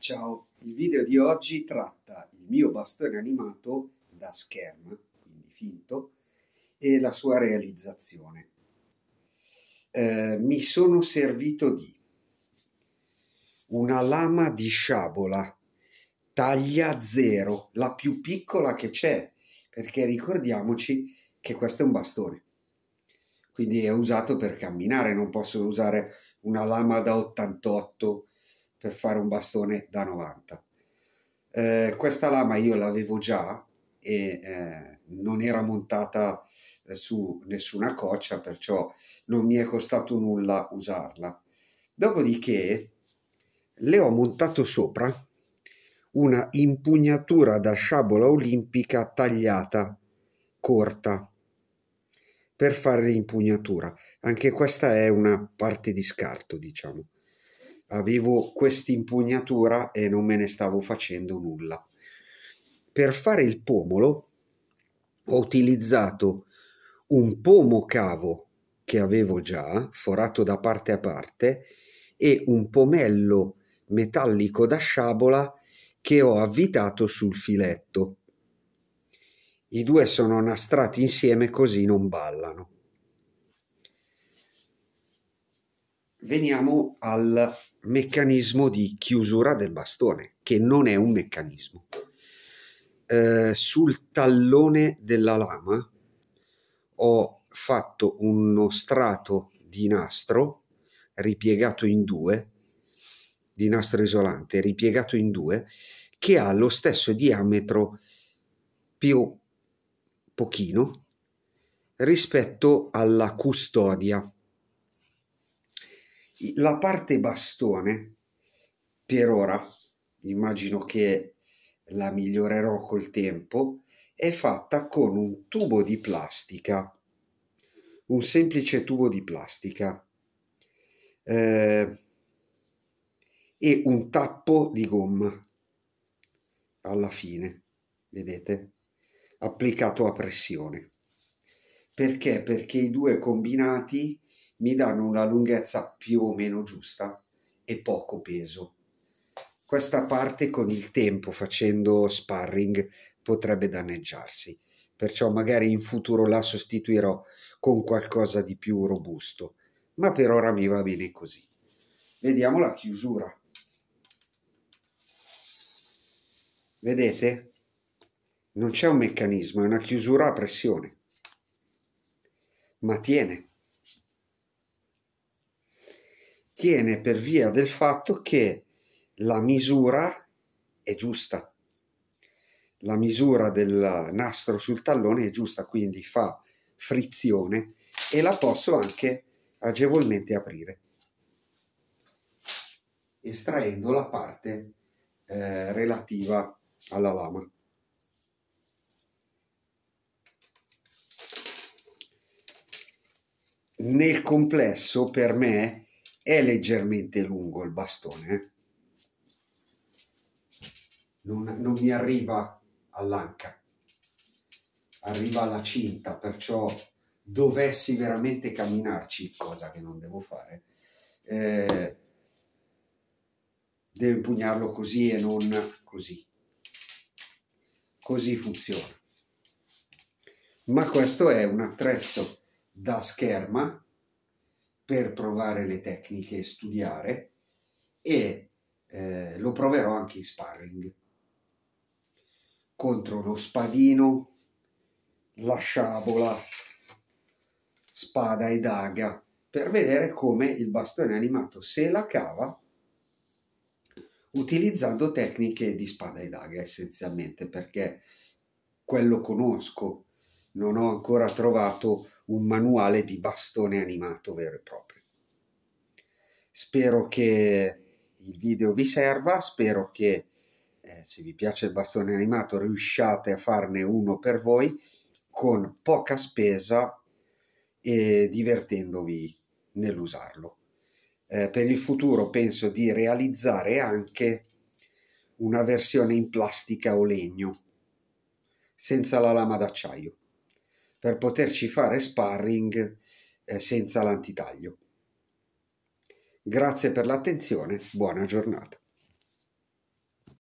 Ciao, il video di oggi tratta il mio bastone animato da scherma, quindi finto, e la sua realizzazione. Eh, mi sono servito di una lama di sciabola taglia 0, la più piccola che c'è, perché ricordiamoci che questo è un bastone, quindi è usato per camminare, non posso usare una lama da 88 per fare un bastone da 90. Eh, questa lama io l'avevo già e eh, non era montata eh, su nessuna coccia, perciò non mi è costato nulla usarla. Dopodiché le ho montato sopra una impugnatura da sciabola olimpica tagliata corta per fare l'impugnatura. Anche questa è una parte di scarto, diciamo avevo quest'impugnatura e non me ne stavo facendo nulla. Per fare il pomolo ho utilizzato un pomo cavo che avevo già, forato da parte a parte, e un pomello metallico da sciabola che ho avvitato sul filetto. I due sono nastrati insieme così non ballano. Veniamo al meccanismo di chiusura del bastone, che non è un meccanismo. Eh, sul tallone della lama ho fatto uno strato di nastro ripiegato in due, di nastro isolante ripiegato in due, che ha lo stesso diametro più pochino rispetto alla custodia la parte bastone, per ora, immagino che la migliorerò col tempo, è fatta con un tubo di plastica, un semplice tubo di plastica eh, e un tappo di gomma alla fine, vedete, applicato a pressione. Perché? Perché i due combinati mi danno una lunghezza più o meno giusta e poco peso. Questa parte con il tempo facendo sparring potrebbe danneggiarsi, perciò magari in futuro la sostituirò con qualcosa di più robusto, ma per ora mi va bene così. Vediamo la chiusura. Vedete? Non c'è un meccanismo, è una chiusura a pressione, ma tiene. tiene per via del fatto che la misura è giusta. La misura del nastro sul tallone è giusta, quindi fa frizione e la posso anche agevolmente aprire estraendo la parte eh, relativa alla lama. Nel complesso per me è leggermente lungo il bastone, eh? non, non mi arriva all'anca, arriva alla cinta, perciò dovessi veramente camminarci, cosa che non devo fare, eh, devo impugnarlo così e non così. Così funziona. Ma questo è un attrezzo da scherma per provare le tecniche e studiare e eh, lo proverò anche in sparring contro lo spadino, la sciabola, spada e daga per vedere come il bastone animato se la cava utilizzando tecniche di spada e daga essenzialmente perché quello conosco non ho ancora trovato un manuale di bastone animato vero e proprio. Spero che il video vi serva, spero che eh, se vi piace il bastone animato riusciate a farne uno per voi con poca spesa e divertendovi nell'usarlo. Eh, per il futuro penso di realizzare anche una versione in plastica o legno senza la lama d'acciaio per poterci fare sparring eh, senza l'antitaglio. Grazie per l'attenzione, buona giornata.